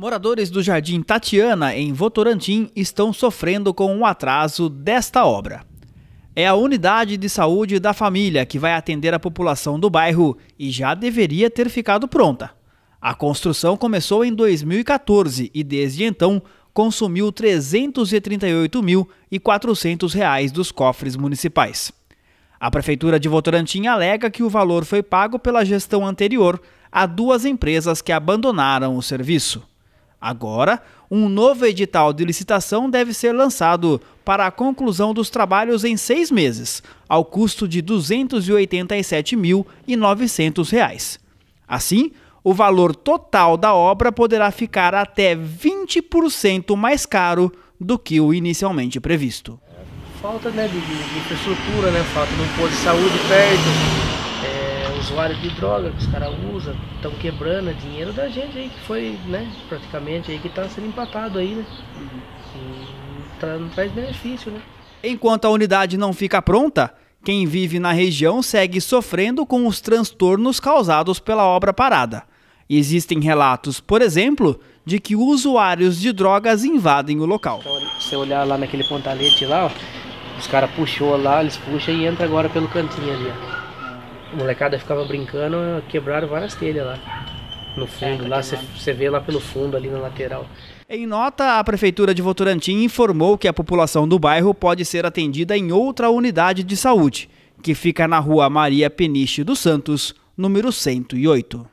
Moradores do Jardim Tatiana, em Votorantim, estão sofrendo com o atraso desta obra. É a unidade de saúde da família que vai atender a população do bairro e já deveria ter ficado pronta. A construção começou em 2014 e desde então consumiu R$ 338.400 dos cofres municipais. A Prefeitura de Votorantim alega que o valor foi pago pela gestão anterior a duas empresas que abandonaram o serviço. Agora, um novo edital de licitação deve ser lançado para a conclusão dos trabalhos em seis meses, ao custo de R$ 287.900. Assim, o valor total da obra poderá ficar até 20% mais caro do que o inicialmente previsto. Falta né, de, de infraestrutura, né, falta de um posto de saúde perto, usuário de droga que os caras usam, estão quebrando é dinheiro da gente aí, que foi, né, praticamente aí que está sendo empatado aí, né? Tá, não traz benefício, né? Enquanto a unidade não fica pronta, quem vive na região segue sofrendo com os transtornos causados pela obra parada. Existem relatos, por exemplo, de que usuários de drogas invadem o local. Se então, você olhar lá naquele pontalete lá, ó, os caras puxou lá, eles puxam e entra agora pelo cantinho ali. Ó molecada ficava brincando, quebraram várias telhas lá. No fundo, lá você vê lá pelo fundo, ali na lateral. Em nota, a Prefeitura de Votorantim informou que a população do bairro pode ser atendida em outra unidade de saúde, que fica na rua Maria Peniche dos Santos, número 108.